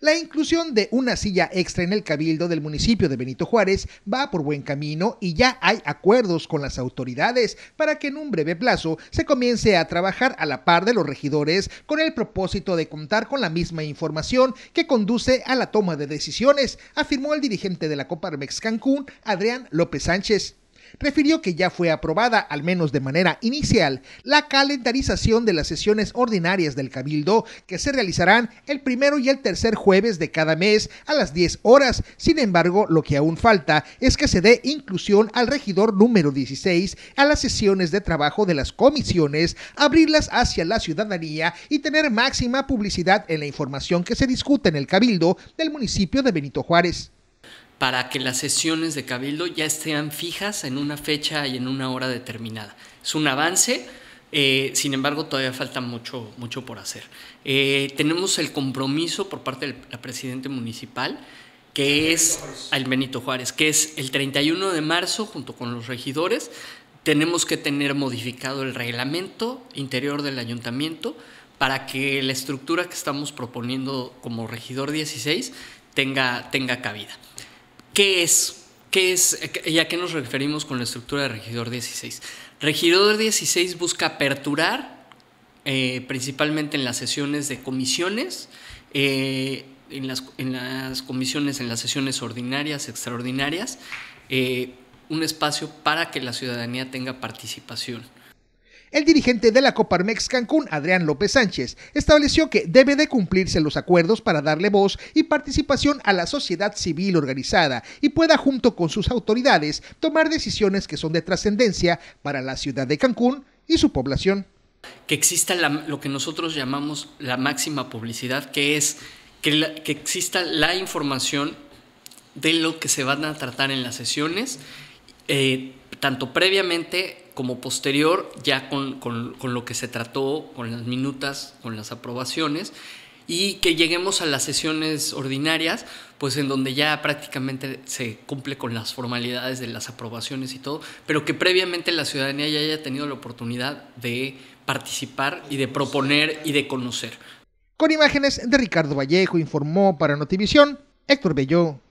La inclusión de una silla extra en el cabildo del municipio de Benito Juárez va por buen camino y ya hay acuerdos con las autoridades para que en un breve plazo se comience a trabajar a la par de los regidores con el propósito de contar con la misma información que conduce a la toma de decisiones, afirmó el dirigente de la Coparmex Cancún, Adrián López Sánchez refirió que ya fue aprobada, al menos de manera inicial, la calendarización de las sesiones ordinarias del Cabildo, que se realizarán el primero y el tercer jueves de cada mes a las 10 horas. Sin embargo, lo que aún falta es que se dé inclusión al regidor número 16 a las sesiones de trabajo de las comisiones, abrirlas hacia la ciudadanía y tener máxima publicidad en la información que se discute en el Cabildo del municipio de Benito Juárez para que las sesiones de Cabildo ya estén fijas en una fecha y en una hora determinada. Es un avance, eh, sin embargo todavía falta mucho, mucho por hacer. Eh, tenemos el compromiso por parte de la Presidenta Municipal, que es al Benito Juárez, que es el 31 de marzo, junto con los regidores, tenemos que tener modificado el reglamento interior del ayuntamiento para que la estructura que estamos proponiendo como regidor 16 tenga, tenga cabida. ¿Qué es? ¿Qué es? Eh, ¿Y a qué nos referimos con la estructura de regidor 16? Regidor 16 busca aperturar, eh, principalmente en las sesiones de comisiones, eh, en, las, en, las, comisiones, en las sesiones ordinarias, extraordinarias, un espacio para que la ciudadanía tenga participación el dirigente de la Coparmex Cancún, Adrián López Sánchez, estableció que debe de cumplirse los acuerdos para darle voz y participación a la sociedad civil organizada y pueda junto con sus autoridades tomar decisiones que son de trascendencia para la ciudad de Cancún y su población. Que exista lo que nosotros llamamos la máxima publicidad, que es que, exista la información de lo que se van a tratar en las sesiones. Eh, tanto previamente como posterior, ya con, lo que se trató, con las minutas, con las aprobaciones, y que lleguemos a las sesiones ordinarias, pues en donde ya prácticamente se cumple con las formalidades de las aprobaciones y todo, pero que previamente la ciudadanía ya haya tenido la oportunidad de participar y de proponer y de conocer. Con imágenes de Ricardo Vallejo informó para Notivisión Héctor Belló.